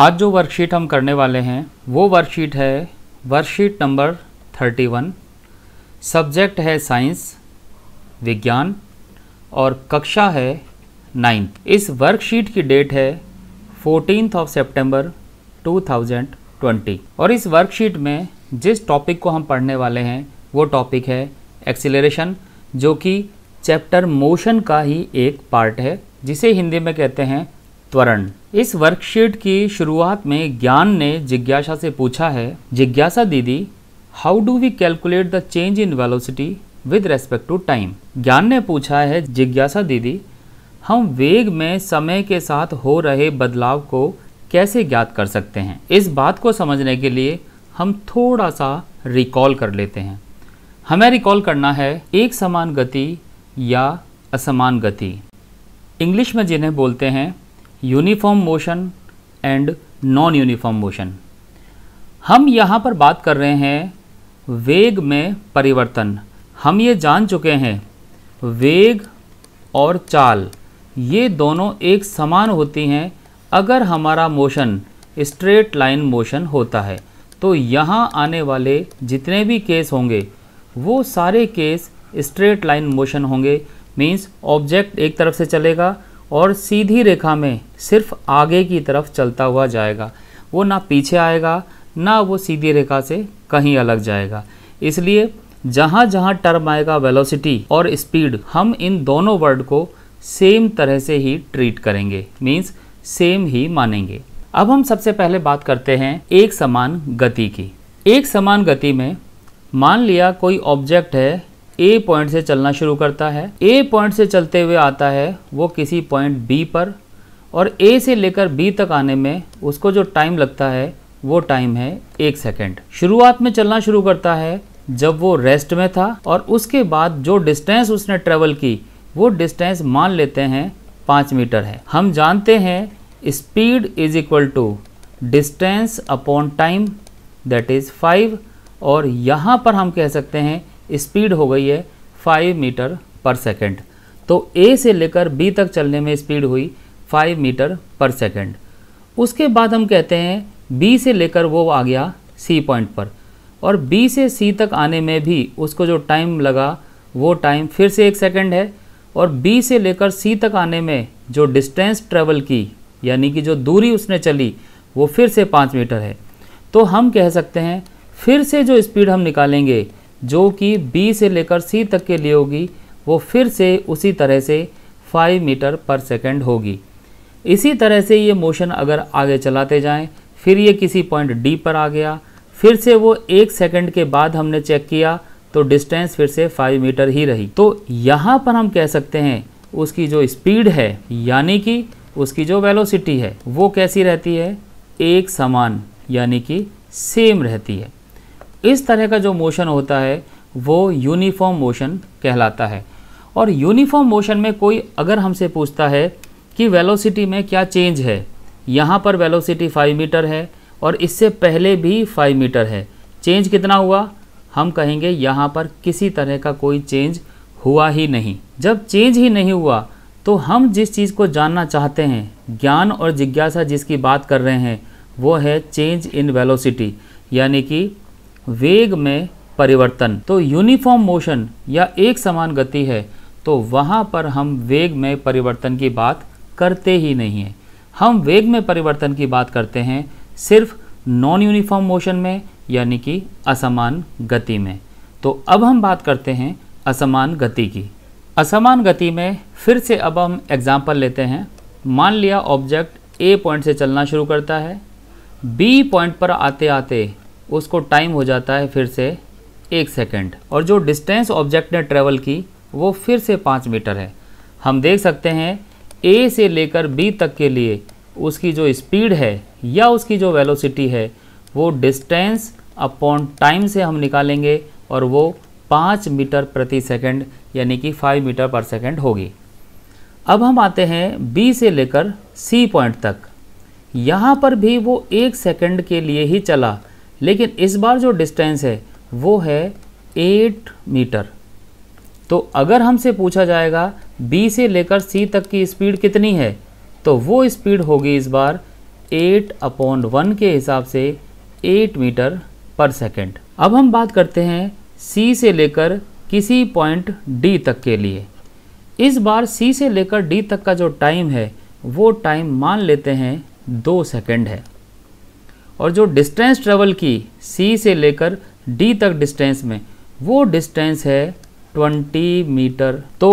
आज जो वर्कशीट हम करने वाले हैं वो वर्कशीट है worksheet number thirty one subject है साइंस विज्ञान और कक्षा है नाइन्थ इस वर्कशीट की डेट है फोर्टीन ऑफ सेप्टेम्बर 2020 और इस वर्कशीट में जिस टॉपिक को हम पढ़ने वाले हैं वो टॉपिक है एक्सीलरेशन जो कि चैप्टर मोशन का ही एक पार्ट है जिसे हिंदी में कहते हैं त्वरण इस वर्कशीट की शुरुआत में ज्ञान ने जिज्ञासा से पूछा है जिज्ञासा दीदी how do we calculate the change in velocity with respect to time Gyan ने पूछा है जिज्ञासा दीदी हम वेग में समय के साथ हो रहे बदलाव को कैसे ज्ञात कर सकते हैं इस बात को समझने के लिए हम थोड़ा सा रिकॉल कर लेते हैं हमें रिकॉल करना है एक समान गति या असमान गति इंग्लिश में जिन्हें बोलते हैं uniform motion and non uniform motion हम यहाँ पर बात कर रहे हैं वेग में परिवर्तन हम ये जान चुके हैं वेग और चाल ये दोनों एक समान होती हैं अगर हमारा मोशन स्ट्रेट लाइन मोशन होता है तो यहाँ आने वाले जितने भी केस होंगे वो सारे केस स्ट्रेट लाइन मोशन होंगे मीन्स ऑब्जेक्ट एक तरफ से चलेगा और सीधी रेखा में सिर्फ आगे की तरफ चलता हुआ जाएगा वो ना पीछे आएगा ना वो सीधी रेखा से कहीं अलग जाएगा इसलिए जहाँ जहाँ टर्म आएगा वेलोसिटी और स्पीड हम इन दोनों वर्ड को सेम तरह से ही ट्रीट करेंगे मीन्स सेम ही मानेंगे अब हम सबसे पहले बात करते हैं एक समान गति की एक समान गति में मान लिया कोई ऑब्जेक्ट है ए पॉइंट से चलना शुरू करता है ए पॉइंट से चलते हुए आता है वो किसी पॉइंट बी पर और ए से लेकर बी तक आने में उसको जो टाइम लगता है वो टाइम है एक सेकेंड शुरुआत में चलना शुरू करता है जब वो रेस्ट में था और उसके बाद जो डिस्टेंस उसने ट्रेवल की वो डिस्टेंस मान लेते हैं पाँच मीटर है हम जानते हैं speed is equal to distance upon time that is five और यहाँ पर हम कह सकते हैं स्पीड हो गई है फाइव मीटर पर सेकेंड तो ए से लेकर बी तक चलने में स्पीड हुई फाइव मीटर पर सेकेंड उसके बाद हम कहते हैं बी से लेकर वो आ गया सी पॉइंट पर और बी से सी तक आने में भी उसको जो टाइम लगा वो टाइम फिर से एक सेकेंड है और बी से लेकर सी तक आने में जो डिस्टेंस ट्रेवल की यानी कि जो दूरी उसने चली वो फिर से पाँच मीटर है तो हम कह सकते हैं फिर से जो स्पीड हम निकालेंगे जो कि बी से लेकर सी तक के लिए होगी वो फिर से उसी तरह से 5 मीटर पर सेकंड होगी इसी तरह से ये मोशन अगर आगे चलाते जाएं फिर ये किसी पॉइंट डी पर आ गया फिर से वो एक सेकंड के बाद हमने चेक किया तो डिस्टेंस फिर से 5 मीटर ही रही तो यहाँ पर हम कह सकते हैं उसकी जो स्पीड है यानी कि उसकी जो वेलोसिटी है वो कैसी रहती है एक समान यानी कि सेम रहती है इस तरह का जो मोशन होता है वो यूनिफॉर्म मोशन कहलाता है और यूनिफॉर्म मोशन में कोई अगर हमसे पूछता है कि वेलोसिटी में क्या चेंज है यहाँ पर वेलोसिटी 5 मीटर है और इससे पहले भी 5 मीटर है चेंज कितना हुआ हम कहेंगे यहाँ पर किसी तरह का कोई चेंज हुआ ही नहीं जब चेंज ही नहीं हुआ तो हम जिस चीज़ को जानना चाहते हैं ज्ञान और जिज्ञासा जिसकी बात कर रहे हैं वो है चेंज इन वेलोसिटी यानी कि वेग में परिवर्तन तो यूनिफॉर्म मोशन या एक समान गति है तो वहाँ पर हम वेग में परिवर्तन की बात करते ही नहीं हैं हम वेग में परिवर्तन की बात करते हैं सिर्फ नॉन यूनिफॉर्म मोशन में यानी कि असमान गति में तो अब हम बात करते हैं असमान गति की असमान गति में फिर से अब हम एग्ज़ाम्पल लेते हैं मान लिया ऑब्जेक्ट ए पॉइंट से चलना शुरू करता है बी पॉइंट पर आते आते उसको टाइम हो जाता है फिर से एक सेकेंड और जो डिस्टेंस ऑब्जेक्ट ने ट्रेवल की वो फिर से पाँच मीटर है हम देख सकते हैं ए से लेकर बी तक के लिए उसकी जो स्पीड है या उसकी जो वेलोसिटी है वो डिस्टेंस अपॉन टाइम से हम निकालेंगे और वो पाँच मीटर प्रति सेकंड यानी कि फाइव मीटर पर सेकंड होगी अब हम आते हैं बी से लेकर सी पॉइंट तक यहाँ पर भी वो एक सेकंड के लिए ही चला लेकिन इस बार जो डिस्टेंस है वो है एट मीटर तो अगर हमसे पूछा जाएगा बी से लेकर सी तक की स्पीड कितनी है तो वो स्पीड होगी इस बार एट अपॉन वन के हिसाब से एट मीटर पर सेकेंड अब हम बात करते हैं सी से लेकर किसी पॉइंट डी तक के लिए इस बार सी से लेकर डी तक का जो टाइम है वो टाइम मान लेते हैं दो सेकेंड है और जो डिस्टेंस ट्रेवल की सी से लेकर डी तक डिस्टेंस में वो डिस्टेंस है 20 मीटर तो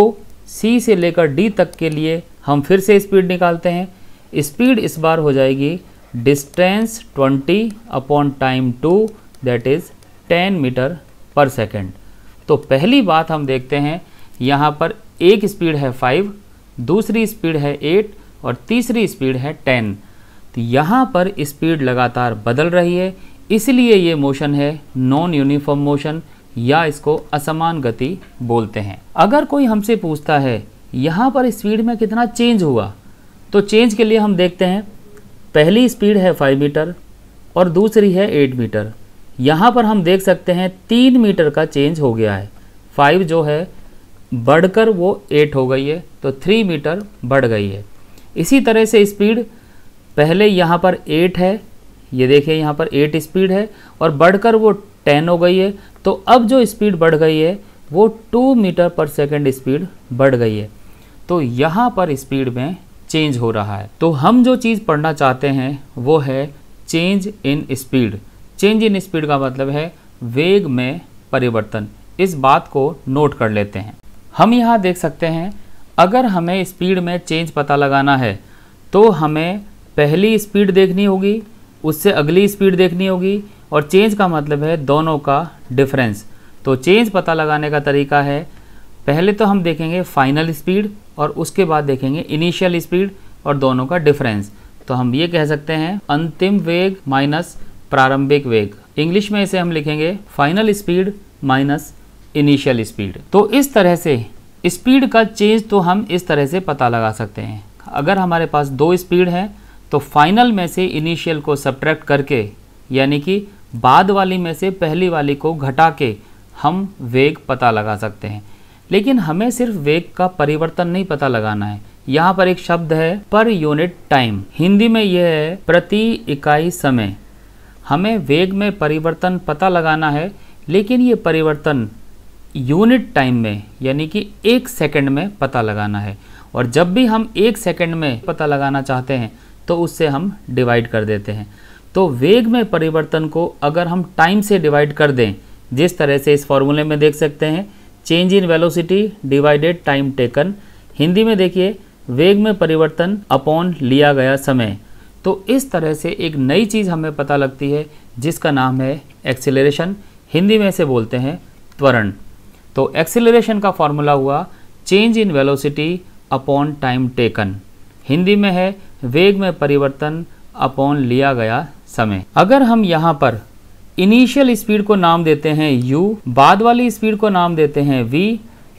सी से लेकर डी तक के लिए हम फिर से स्पीड निकालते हैं स्पीड इस बार हो जाएगी distance 20 upon time two that is 10 meter per second तो पहली बात हम देखते हैं यहाँ पर एक स्पीड है 5 दूसरी स्पीड है 8 और तीसरी स्पीड है तो यहाँ पर स्पीड लगातार बदल रही है इसलिए ये मोशन है नॉन यूनिफॉर्म मोशन या इसको असमान गति बोलते हैं अगर कोई हमसे पूछता है यहाँ पर स्पीड में कितना चेंज हुआ तो चेंज के लिए हम देखते हैं पहली स्पीड है फाइव मीटर और दूसरी है एट मीटर यहाँ पर हम देख सकते हैं तीन मीटर का चेंज हो गया है फाइव जो है बढ़कर वो एट हो गई है तो थ्री मीटर बढ़ गई है इसी तरह से स्पीड पहले यहाँ पर एट है ये देखिए यहाँ पर एट स्पीड है और बढ़कर वो टेन हो गई है तो अब जो स्पीड बढ़ गई है वो two meter per second speed बढ़ गई है तो यहाँ पर स्पीड में चेंज हो रहा है तो हम जो चीज़ पढ़ना चाहते हैं वो है change in speed change in speed का मतलब है वेग में परिवर्तन इस बात को नोट कर लेते हैं हम यहाँ देख सकते हैं अगर हमें स्पीड में चेंज पता लगाना है तो हमें पहली स्पीड देखनी होगी उससे अगली स्पीड देखनी होगी और चेंज का मतलब है दोनों का डिफरेंस तो चेंज पता लगाने का तरीका है पहले तो हम देखेंगे फाइनल स्पीड और उसके बाद देखेंगे इनिशियल स्पीड और दोनों का डिफरेंस तो हम ये कह सकते हैं अंतिम वेग माइनस प्रारंभिक वेग इंग्लिश में इसे हम लिखेंगे final speed minus initial speed तो इस तरह से स्पीड का चेंज तो हम इस तरह से पता लगा सकते हैं अगर हमारे पास दो स्पीड हैं तो फाइनल में से इनिशियल को सब्ट्रैक्ट करके यानी कि बाद वाली में से पहली वाली को घटा के हम वेग पता लगा सकते हैं लेकिन हमें सिर्फ वेग का परिवर्तन नहीं पता लगाना है यहाँ पर एक शब्द है पर यूनिट टाइम हिंदी में यह है प्रति इकाई समय हमें वेग में परिवर्तन पता लगाना है लेकिन ये परिवर्तन यूनिट टाइम में यानी कि एक सेकंड में पता लगाना है और जब भी हम एक सेकंड में पता लगाना चाहते हैं तो उससे हम डिवाइड कर देते हैं तो वेग में परिवर्तन को अगर हम टाइम से डिवाइड कर दें जिस तरह से इस फॉर्मूले में देख सकते हैं change in velocity divided time taken Hindi में देखिए वेग में परिवर्तन अपॉन लिया गया समय तो इस तरह से एक नई चीज़ हमें पता लगती है जिसका नाम है एक्सेलरेशन हिंदी में से बोलते हैं त्वरण तो एक्सेलरेशन का फॉर्मूला हुआ change in velocity upon time taken Hindi में है वेग में परिवर्तन अपॉन लिया गया समय अगर हम यहाँ पर इनिशियल स्पीड को नाम देते हैं u बाद वाली स्पीड को नाम देते हैं v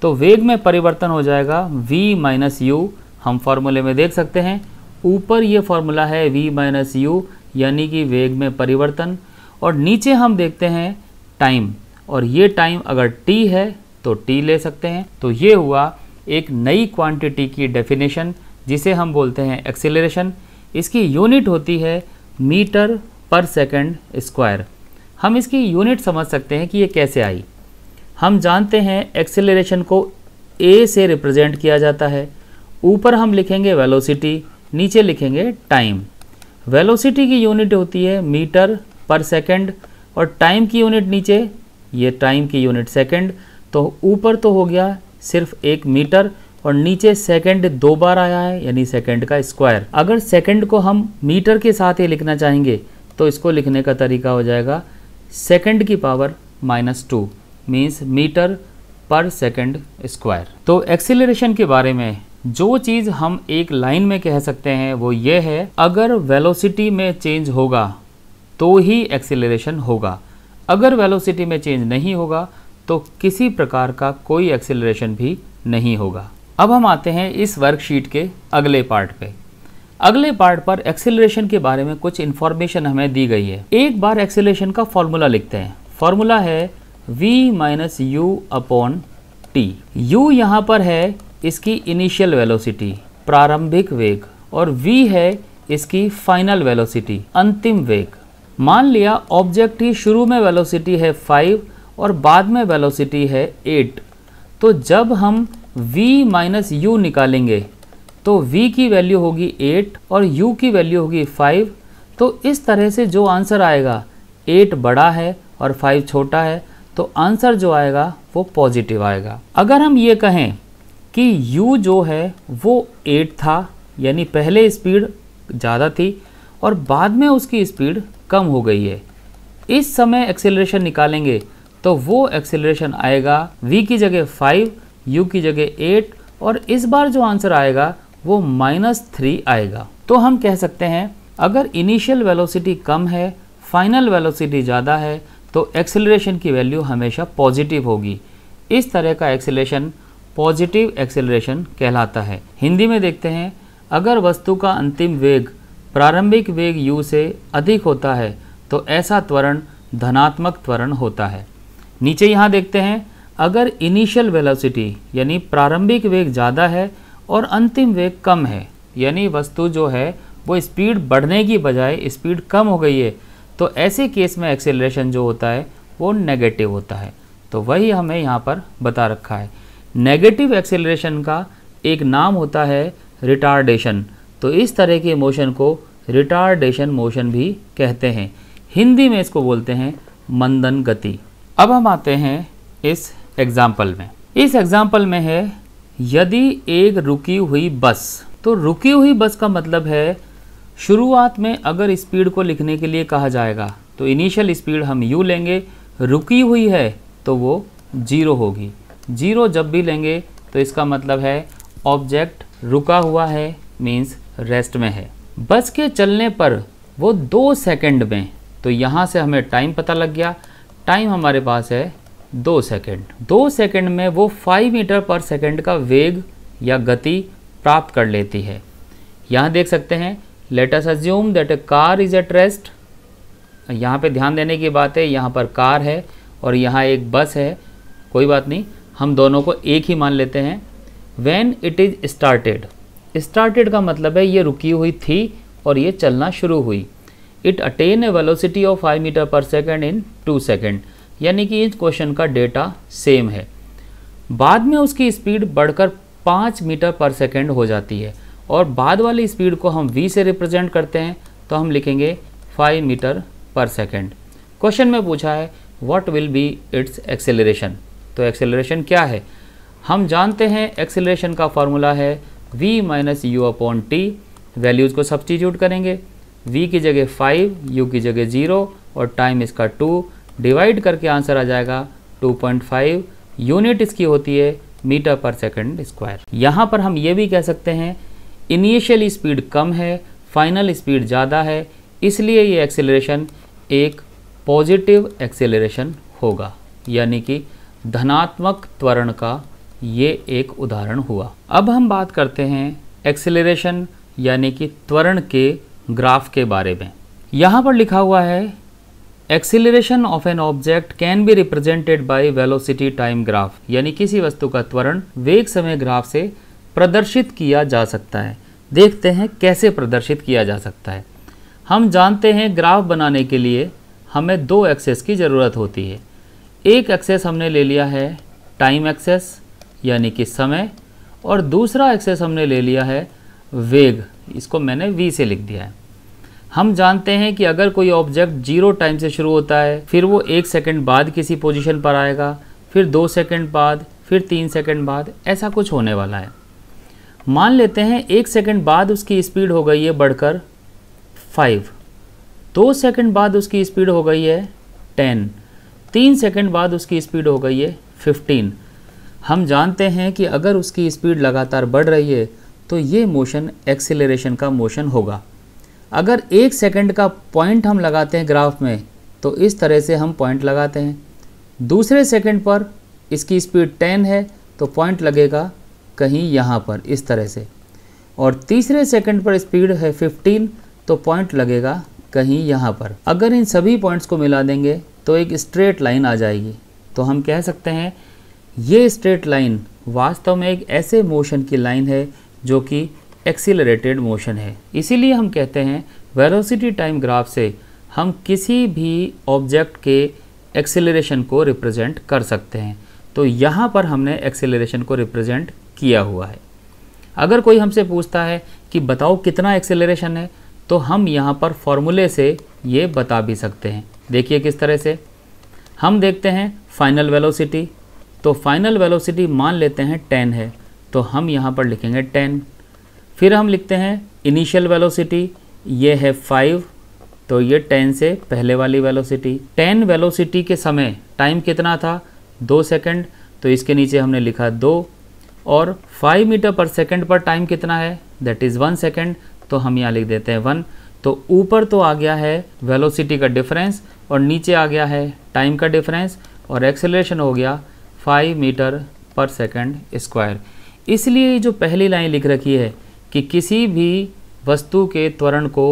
तो वेग में परिवर्तन हो जाएगा v माइनस यू हम फॉर्मूले में देख सकते हैं ऊपर ये फॉर्मूला है v माइनस यू यानी कि वेग में परिवर्तन और नीचे हम देखते हैं टाइम और ये टाइम अगर t है तो t ले सकते हैं तो ये हुआ एक नई क्वांटिटी की डेफिनेशन जिसे हम बोलते हैं एक्सेलरेशन इसकी यूनिट होती है मीटर पर सेकंड स्क्वायर हम इसकी यूनिट समझ सकते हैं कि ये कैसे आई हम जानते हैं एक्सेलरेशन को ए से रिप्रेजेंट किया जाता है ऊपर हम लिखेंगे वेलोसिटी नीचे लिखेंगे टाइम वेलोसिटी की यूनिट होती है मीटर पर सेकंड और टाइम की यूनिट नीचे ये टाइम की यूनिट सेकंड तो ऊपर तो हो गया सिर्फ एक मीटर और नीचे सेकंड दो बार आया है यानी सेकंड का स्क्वायर अगर सेकंड को हम मीटर के साथ ही लिखना चाहेंगे तो इसको लिखने का तरीका हो जाएगा सेकंड की power minus two means meter per second square तो एक्सीलरेशन के बारे में जो चीज़ हम एक लाइन में कह सकते हैं वो ये है अगर वेलोसिटी में चेंज होगा तो ही एक्सीलरेशन होगा अगर वेलोसिटी में चेंज नहीं होगा तो किसी प्रकार का कोई एक्सीलरेशन भी नहीं होगा अब हम आते हैं इस वर्कशीट के अगले पार्ट पे अगले पार्ट पर एक्सेलरेशन के बारे में कुछ इन्फॉर्मेशन हमें दी गई है एक बार एक्सेलरेशन का फॉर्मूला लिखते हैं फॉर्मूला है v minus U upon T U यहाँ पर है इसकी इनिशियल वेलोसिटी प्रारंभिक वेग और v है इसकी फाइनल वेलोसिटी अंतिम वेग मान लिया ऑब्जेक्ट की शुरू में वेलोसिटी है फाइव और बाद में वेलोसिटी है एट तो जब हम v माइनस यू निकालेंगे तो v की वैल्यू होगी 8 और u की वैल्यू होगी 5 तो इस तरह से जो आंसर आएगा 8 बड़ा है और 5 छोटा है तो आंसर जो आएगा वो पॉजिटिव आएगा अगर हम ये कहें कि u जो है वो 8 था यानी पहले स्पीड ज़्यादा थी और बाद में उसकी स्पीड कम हो गई है इस समय एक्सेलरेशन निकालेंगे तो वो एक्सेलरेशन आएगा v की जगह यू की जगह एट और इस बार जो आंसर आएगा वो माइनस थ्री आएगा तो हम कह सकते हैं अगर इनिशियल वेलोसिटी कम है फाइनल वेलोसिटी ज़्यादा है तो एक्सेलरेशन की वैल्यू हमेशा पॉजिटिव होगी इस तरह का एक्सेलरेशन पॉजिटिव एक्सेलरेशन कहलाता है हिंदी में देखते हैं अगर वस्तु का अंतिम वेग प्रारंभिक वेग यू से अधिक होता है तो ऐसा त्वरण धनात्मक त्वरण होता है नीचे यहाँ देखते हैं अगर इनिशियल वेलोसिटी यानी प्रारंभिक वेग ज़्यादा है और अंतिम वेग कम है यानी वस्तु जो है वो स्पीड बढ़ने की बजाय स्पीड कम हो गई है तो ऐसे केस में एक्सेलरेशन जो होता है वो नेगेटिव होता है तो वही हमें यहाँ पर बता रखा है नेगेटिव एक्सेलरेशन का एक नाम होता है रिटार्डेशन तो इस तरह के मोशन को रिटार्डेशन मोशन भी कहते हैं हिंदी में इसको बोलते हैं मंदन गति अब हम आते हैं इस एग्जाम्पल में इस एग्जाम्पल में है यदि एक रुकी हुई बस तो रुकी हुई बस का मतलब है शुरुआत में अगर स्पीड को लिखने के लिए कहा जाएगा तो इनिशियल स्पीड हम यू लेंगे रुकी हुई है तो वो जीरो होगी जीरो जब भी लेंगे तो इसका मतलब है ऑब्जेक्ट रुका हुआ है मीन्स रेस्ट में है बस के चलने पर वो दो सेकंड में तो यहाँ से हमें टाइम पता लग गया टाइम हमारे पास है दो सेकंड दो सेकंड में वो फाइव मीटर पर सेकंड का वेग या गति प्राप्त कर लेती है यहाँ देख सकते हैं us assume that a car is at rest यहाँ पे ध्यान देने की बात है यहाँ पर कार है और यहाँ एक बस है कोई बात नहीं हम दोनों को एक ही मान लेते हैं when it is started started का मतलब है ये रुकी हुई थी और ये चलना शुरू हुई it attain a velocity of five meter per second in two second यानी कि इस क्वेश्चन का डेटा सेम है बाद में उसकी स्पीड बढ़कर पाँच मीटर पर सेकेंड हो जाती है और बाद वाली स्पीड को हम v से रिप्रेजेंट करते हैं तो हम लिखेंगे five meter per second question में पूछा है what will be its acceleration तो एक्सेलरेशन क्या है हम जानते हैं एक्सेलरेशन का फार्मूला है v minus U upon T values को सब्सटीट्यूट करेंगे v की जगह फाइव u की जगह ज़ीरो और टाइम इसका टू डिवाइड करके आंसर आ जाएगा 2.5 यूनिट इसकी होती है मीटर पर सेकंड स्क्वायर यहाँ पर हम ये भी कह सकते हैं इनिशियल स्पीड कम है फाइनल स्पीड ज़्यादा है इसलिए ये एक्सेलरेशन एक पॉजिटिव एक्सेलरेशन होगा यानी कि धनात्मक त्वरण का ये एक उदाहरण हुआ अब हम बात करते हैं एक्सेलरेशन यानी कि त्वरण के ग्राफ के बारे में यहाँ पर लिखा हुआ है acceleration of an object can be represented by velocity time graph यानी किसी वस्तु का त्वरण वेग समय ग्राफ से प्रदर्शित किया जा सकता है देखते हैं कैसे प्रदर्शित किया जा सकता है हम जानते हैं ग्राफ बनाने के लिए हमें दो एक्सेस की ज़रूरत होती है एक एक्सेस हमने ले लिया है टाइम एक्सेस यानी कि समय और दूसरा एक्सेस हमने ले लिया है वेग इसको मैंने वी से लिख दिया है हम जानते हैं कि अगर कोई ऑब्जेक्ट जीरो टाइम से शुरू होता है फिर वो एक सेकंड बाद किसी पोजीशन पर आएगा फिर दो सेकंड बाद फिर तीन सेकंड बाद ऐसा कुछ होने वाला है मान लेते हैं एक सेकंड बाद उसकी स्पीड हो गई है बढ़कर फाइव दो सेकंड बाद उसकी स्पीड हो गई है टेन तीन सेकंड बाद उसकी स्पीड हो गई है फिफ्टीन हम जानते हैं कि अगर उसकी स्पीड लगातार बढ़ रही है तो ये मोशन एक्सेलरेशन का मोशन होगा अगर एक सेकंड का पॉइंट हम लगाते हैं ग्राफ में तो इस तरह से हम पॉइंट लगाते हैं दूसरे सेकंड पर इसकी स्पीड 10 है तो पॉइंट लगेगा कहीं यहाँ पर इस तरह से और तीसरे सेकंड पर स्पीड है 15 तो पॉइंट लगेगा कहीं यहाँ पर अगर इन सभी पॉइंट्स को मिला देंगे तो एक स्ट्रेट लाइन आ जाएगी तो हम कह सकते हैं ये स्ट्रेट लाइन वास्तव में एक ऐसे मोशन की लाइन है जो कि एक्सीलरेटेड मोशन है इसीलिए हम कहते हैं वेलोसिटी टाइम ग्राफ से हम किसी भी ऑब्जेक्ट के एक्सेलरेशन को रिप्रेजेंट कर सकते हैं तो यहाँ पर हमने एक्सेलरेशन को रिप्रेजेंट किया हुआ है अगर कोई हमसे पूछता है कि बताओ कितना एक्सेलरेशन है तो हम यहाँ पर फॉर्मूले से ये बता भी सकते हैं देखिए किस तरह से हम देखते हैं फाइनल वेलोसिटी तो फाइनल वेलोसिटी मान लेते हैं 10 है तो हम यहाँ पर लिखेंगे फिर हम लिखते हैं इनिशियल वेलोसिटी ये है फाइव तो ये टेन से पहले वाली वेलोसिटी टेन वेलोसिटी के समय टाइम कितना था दो सेकंड तो इसके नीचे हमने लिखा दो और फाइव मीटर पर सेकंड पर टाइम कितना है दैट इज़ वन सेकंड तो हम यहाँ लिख देते हैं वन तो ऊपर तो आ गया है वेलोसिटी का डिफरेंस और नीचे आ गया है टाइम का डिफरेंस और एक्सेलेशन हो गया five meter per second square इसलिए जो पहली लाइन लिख रखी है कि किसी भी वस्तु के त्वरण को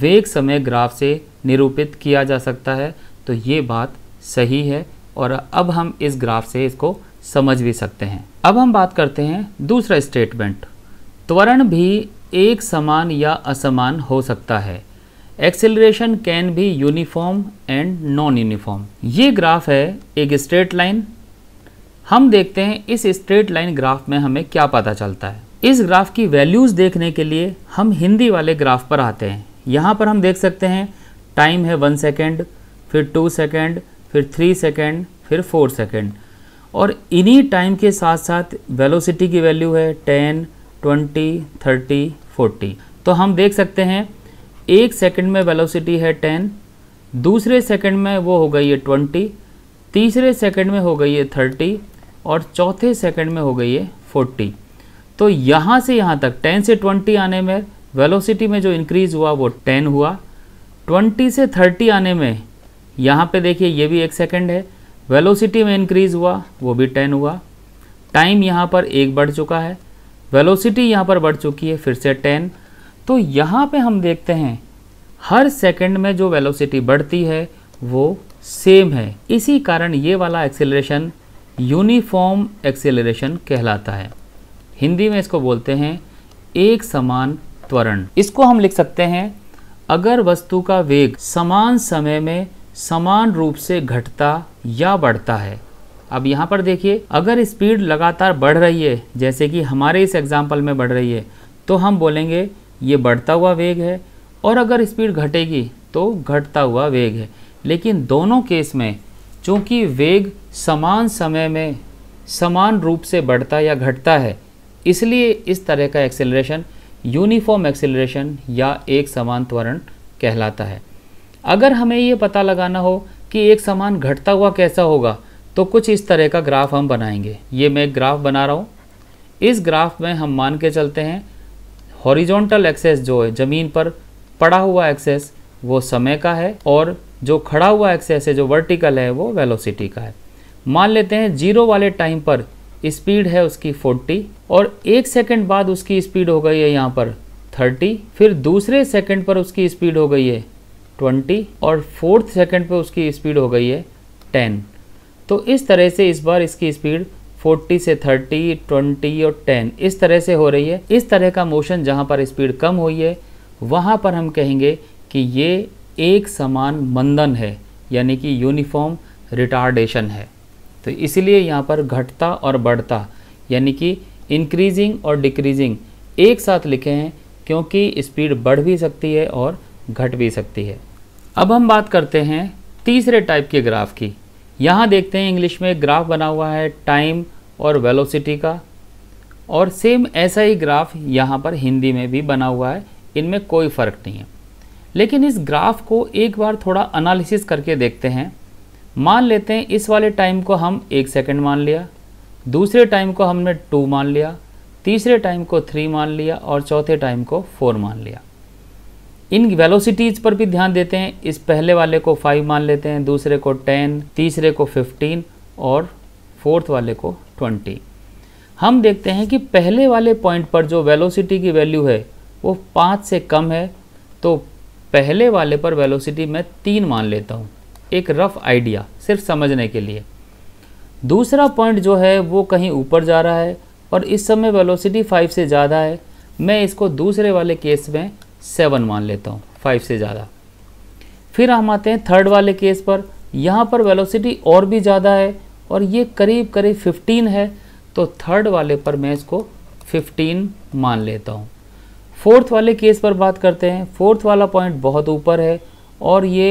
वेग समय ग्राफ से निरूपित किया जा सकता है तो ये बात सही है और अब हम इस ग्राफ से इसको समझ भी सकते हैं अब हम बात करते हैं दूसरा स्टेटमेंट त्वरण भी एक समान या असमान हो सकता है एक्सेलरेशन कैन भी यूनिफॉर्म एंड नॉन यूनिफॉर्म ये ग्राफ है एक स्ट्रेट लाइन हम देखते हैं इस स्ट्रेट लाइन ग्राफ में हमें क्या पता चलता है इस ग्राफ की वैल्यूज़ देखने के लिए हम हिंदी वाले ग्राफ पर आते हैं यहाँ पर हम देख सकते हैं टाइम है वन सेकेंड फिर टू सेकेंड फिर थ्री सेकेंड फिर फोर सेकेंड और इन्हीं टाइम के साथ साथ वेलोसिटी की वैल्यू है टेन ट्वेंटी थर्टी फोर्टी तो हम देख सकते हैं एक सेकेंड में वेलोसिटी है टेन दूसरे सेकेंड में वो हो गई है ट्वेंटी तीसरे सेकेंड में हो गई है थर्टी और चौथे सेकेंड में हो गई है फोर्टी तो यहाँ से यहाँ तक 10 से 20 आने में वेलोसिटी में जो इंक्रीज़ हुआ वो 10 हुआ 20 से 30 आने में यहाँ पे देखिए ये भी एक सेकंड है वेलोसिटी में इंक्रीज़ हुआ वो भी 10 हुआ टाइम यहाँ पर एक बढ़ चुका है वेलोसिटी यहाँ पर बढ़ चुकी है फिर से 10 तो यहाँ पे हम देखते हैं हर सेकंड में जो वेलोसिटी बढ़ती है वो सेम है इसी कारण ये वाला एक्सेलरेशन यूनिफॉर्म एक्सेलरेशन कहलाता है हिंदी में इसको बोलते हैं एक समान त्वरण इसको हम लिख सकते हैं अगर वस्तु का वेग समान समय में समान रूप से घटता या बढ़ता है अब यहाँ पर देखिए अगर स्पीड लगातार बढ़ रही है जैसे कि हमारे इस एग्जाम्पल में बढ़ रही है तो हम बोलेंगे ये बढ़ता हुआ वेग है और अगर स्पीड घटेगी तो घटता हुआ वेग है लेकिन दोनों केस में चूँकि वेग समान समय में समान रूप से बढ़ता या घटता है इसलिए इस तरह का एक्सेलरेशन यूनिफॉर्म एक्सेलरेशन या एक समान त्वरण कहलाता है अगर हमें ये पता लगाना हो कि एक समान घटता हुआ कैसा होगा तो कुछ इस तरह का ग्राफ हम बनाएंगे ये मैं एक ग्राफ बना रहा हूँ इस ग्राफ में हम मान के चलते हैं हॉरिजॉन्टल एक्सेस जो है ज़मीन पर पड़ा हुआ एक्सेस वो समय का है और जो खड़ा हुआ एक्सेस है जो वर्टिकल है वो वेलोसिटी का है मान लेते हैं जीरो वाले टाइम पर स्पीड है उसकी और एक सेकंड बाद उसकी स्पीड हो गई है यहाँ पर 30 फिर दूसरे सेकंड पर उसकी स्पीड हो गई है 20 और फोर्थ सेकंड पर उसकी स्पीड हो गई है 10 तो इस तरह से इस बार इसकी स्पीड 40 से 30, 20 और 10 इस तरह से हो रही है इस तरह का मोशन जहाँ पर स्पीड कम हुई है वहाँ पर हम कहेंगे कि ये एक समान मंदन है यानी कि यूनिफॉर्म रिटार्डेशन है तो इसलिए यहाँ पर घटता और बढ़ता यानी कि इंक्रीजिंग और डिक्रीजिंग एक साथ लिखे हैं क्योंकि स्पीड बढ़ भी सकती है और घट भी सकती है अब हम बात करते हैं तीसरे टाइप के ग्राफ की यहाँ देखते हैं इंग्लिश में ग्राफ बना हुआ है टाइम और वेलोसिटी का और सेम ऐसा ही ग्राफ यहाँ पर हिंदी में भी बना हुआ है इनमें कोई फ़र्क नहीं है लेकिन इस ग्राफ को एक बार थोड़ा अनालिसिस करके देखते हैं मान लेते हैं इस वाले टाइम को हम एक सेकंड मान लिया दूसरे टाइम को हमने टू मान लिया तीसरे टाइम को थ्री मान लिया और चौथे टाइम को फोर मान लिया इन वेलोसिटीज़ पर भी ध्यान देते हैं इस पहले वाले को फाइव मान लेते हैं दूसरे को टेन तीसरे को फिफ्टीन और फोर्थ वाले को ट्वेंटी हम देखते हैं कि पहले वाले पॉइंट पर जो वेलोसिटी की वैल्यू है वो पाँच से कम है तो पहले वाले पर वेलोसिटी मैं तीन मान लेता हूँ एक रफ़ आइडिया सिर्फ समझने के लिए दूसरा पॉइंट जो है वो कहीं ऊपर जा रहा है और इस समय वेलोसिटी फाइव से ज़्यादा है मैं इसको दूसरे वाले केस में सेवन मान लेता हूँ फाइव से ज़्यादा फिर हम आते हैं थर्ड वाले केस पर यहाँ पर वेलोसिटी और भी ज़्यादा है और ये करीब करीब फिफ्टीन है तो थर्ड वाले पर मैं इसको फिफ्टीन मान लेता हूँ फोर्थ वाले केस पर बात करते हैं फोर्थ वाला पॉइंट बहुत ऊपर है और ये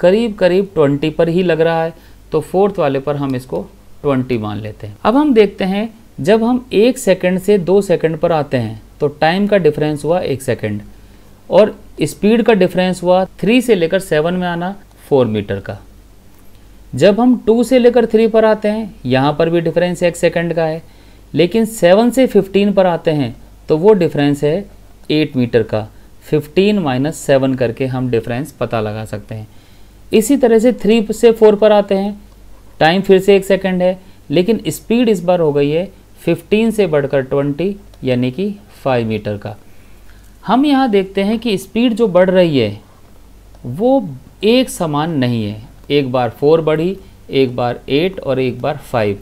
करीब करीब ट्वेंटी पर ही लग रहा है तो फोर्थ वाले पर हम इसको ट्वेंटी मान लेते हैं अब हम देखते हैं जब हम एक सेकंड से दो सेकंड पर आते हैं तो टाइम का डिफरेंस हुआ एक सेकंड और स्पीड का डिफरेंस हुआ थ्री से लेकर सेवन में आना फोर मीटर का जब हम टू से लेकर थ्री पर आते हैं यहाँ पर भी डिफरेंस एक सेकंड का है लेकिन सेवन से फिफ्टीन पर आते हैं तो वो डिफरेंस है एट मीटर का फिफ्टीन माइनस सेवन करके हम डिफरेंस पता लगा सकते हैं इसी तरह से थ्री से फोर पर आते हैं टाइम फिर से एक सेकंड है लेकिन स्पीड इस बार हो गई है फिफ्टीन से बढ़कर ट्वेंटी यानी कि फाइव मीटर का हम यहाँ देखते हैं कि स्पीड जो बढ़ रही है वो एक समान नहीं है एक बार फोर बढ़ी एक बार एट और एक बार फाइव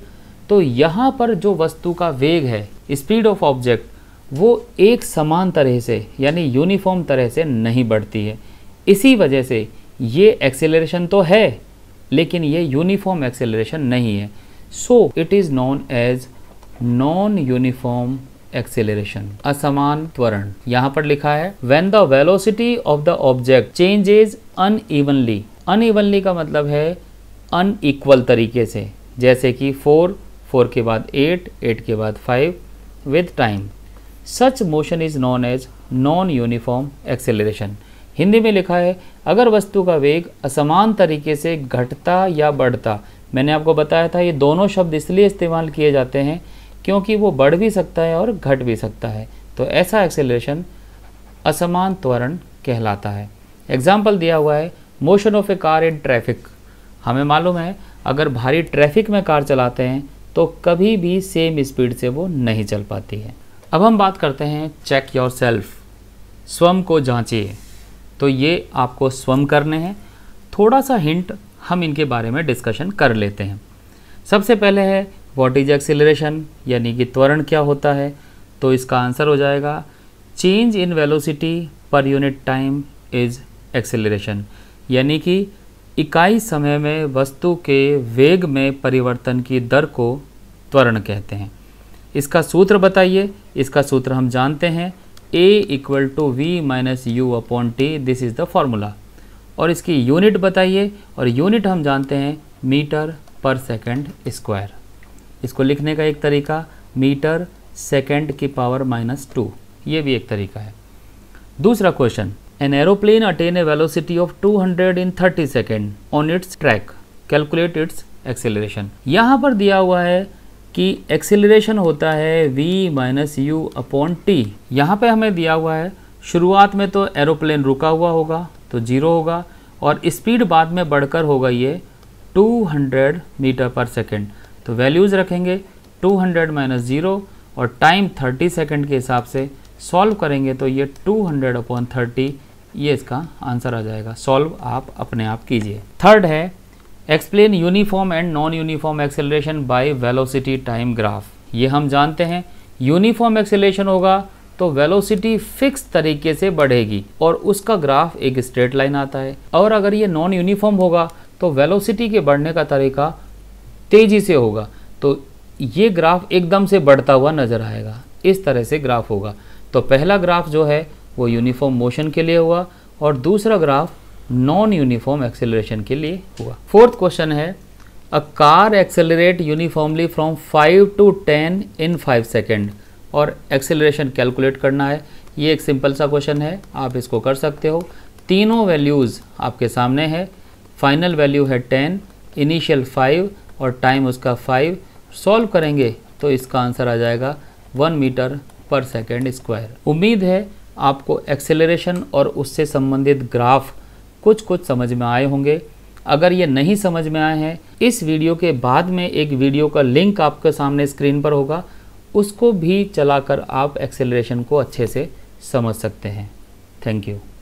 तो यहाँ पर जो वस्तु का वेग है स्पीड ऑफ ऑब्जेक्ट वो एक समान तरह से यानी यूनिफॉर्म तरह से नहीं बढ़ती है इसी वजह से ये एक्सेलरेशन तो है लेकिन ये यूनिफॉर्म एक्सेलरेशन नहीं है so it is non as non uniform acceleration असमान त्वरण यहाँ पर लिखा है when the velocity of the object change evenly unevenly unevenly का मतलब है अनइक्वल तरीके से जैसे कि फोर फोर के बाद एट एट के बाद five with time such motion is non as non uniform acceleration Hindi में लिखा है अगर वस्तु का वेग असमान तरीके से घटता या बढ़ता मैंने आपको बताया था ये दोनों शब्द इसलिए इस्तेमाल किए जाते हैं क्योंकि वो बढ़ भी सकता है और घट भी सकता है तो ऐसा एक्सेलरेशन असमान त्वरण कहलाता है एग्जाम्पल दिया हुआ है motion of a car in traffic हमें मालूम है अगर भारी ट्रैफिक में कार चलाते हैं तो कभी भी सेम स्पीड से वो नहीं चल पाती है अब हम बात करते हैं चेक योर सेल्फ स्वम को जांचिए तो ये आपको स्वम करने हैं थोड़ा सा हिंट हम इनके बारे में डिस्कशन कर लेते हैं सबसे पहले है वॉट इज एक्सिलरेशन यानी कि त्वरण क्या होता है तो इसका आंसर हो जाएगा change in velocity per unit time is acceleration यानी कि इकाई समय में वस्तु के वेग में परिवर्तन की दर को त्वरण कहते हैं इसका सूत्र बताइए इसका सूत्र हम जानते हैं A equal to V minus U upon T this is the formula और इसकी यूनिट बताइए और यूनिट हम जानते हैं मीटर पर सेकंड स्क्वायर इसको लिखने का एक तरीका मीटर सेकंड की पावर माइनस टू ये भी एक तरीका है दूसरा question an aeroplane attain a velocity of 200 in 30 second on its track calculate its acceleration यहाँ पर दिया हुआ है कि एक्सेलरेशन होता है v minus U upon T यहाँ पर हमें दिया हुआ है शुरुआत में तो एरोप्लेन रुका हुआ होगा तो जीरो होगा और स्पीड बाद में बढ़कर होगा ये 200 मीटर पर सेकेंड तो वैल्यूज़ रखेंगे 200 हंड्रेड माइनस ज़ीरो और टाइम 30 सेकेंड के हिसाब से सॉल्व करेंगे तो ये 200 हंड्रेड अपॉन थर्टी ये इसका आंसर आ जाएगा सॉल्व आप अपने आप कीजिए थर्ड है explain uniform and non uniform acceleration by velocity time graph ये हम जानते हैं यूनिफॉर्म एक्सेलरेशन होगा तो वेलोसिटी फिक्स तरीके से बढ़ेगी और उसका ग्राफ एक स्ट्रेट लाइन आता है और अगर ये नॉन यूनिफॉर्म होगा तो वेलोसिटी के बढ़ने का तरीका तेज़ी से होगा तो ये ग्राफ एकदम से बढ़ता हुआ नज़र आएगा इस तरह से ग्राफ होगा तो पहला ग्राफ जो है वो यूनिफॉर्म मोशन के लिए हुआ और दूसरा ग्राफ नॉन यूनिफॉर्म एक्सेलरेशन के लिए हुआ फोर्थ क्वेश्चन है a car accelerate uniformly from five to ten in five second और एक्सेलरेशन कैलकुलेट करना है ये एक सिंपल सा क्वेश्चन है आप इसको कर सकते हो तीनों वैल्यूज़ आपके सामने है फाइनल वैल्यू है टेन इनिशियल फाइव और टाइम उसका फाइव सॉल्व करेंगे तो इसका आंसर आ जाएगा one meter per second square उम्मीद है आपको एक्सेलरेशन और उससे संबंधित ग्राफ कुछ कुछ समझ में आए होंगे अगर ये नहीं समझ में आए हैं इस वीडियो के बाद में एक वीडियो का लिंक आपके सामने स्क्रीन पर होगा उसको भी चलाकर आप एक्सेलरेशन को अच्छे से समझ सकते हैं थैंक यू